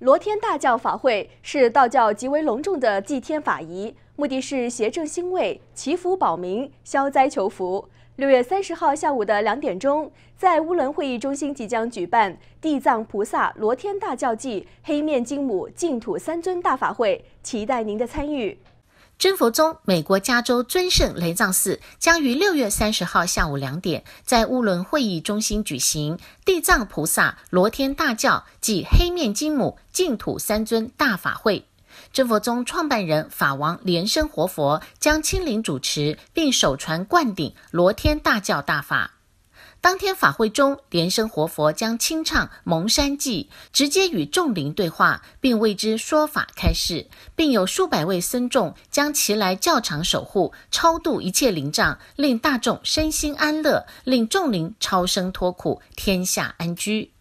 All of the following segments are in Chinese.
罗天大教法会是道教极为隆重的祭天法仪，目的是协正兴位、祈福保民、消灾求福。六月三十号下午的两点钟，在乌伦会议中心即将举办地藏菩萨罗天大教祭黑面金母净土三尊大法会，期待您的参与。真佛宗美国加州尊圣雷藏寺将于六月三十号下午两点，在乌伦会议中心举行地藏菩萨罗天大教及黑面金母净土三尊大法会。真佛宗创办人法王莲生活佛将亲临主持，并手传灌顶罗天大教大法。当天法会中，莲生活佛将清唱《蒙山记》，直接与众灵对话，并为之说法开示，并有数百位僧众将其来教场守护，超度一切灵障，令大众身心安乐，令众灵超生脱苦，天下安居。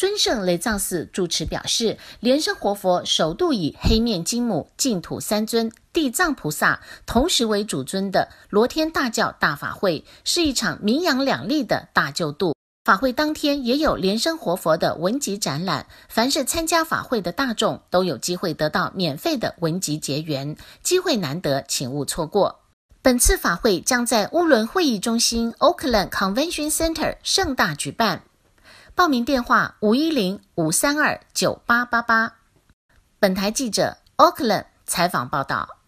尊圣雷藏寺住持表示，莲生活佛首度以黑面金母净土三尊、地藏菩萨同时为主尊的罗天大教大法会，是一场名扬两利的大救度法会。当天也有莲生活佛的文集展览，凡是参加法会的大众都有机会得到免费的文集结缘，机会难得，请勿错过。本次法会将在乌伦会议中心 （Oakland Convention Center） 盛大举办。报名电话：五一零五三二九八八八。本台记者奥克兰采访报道。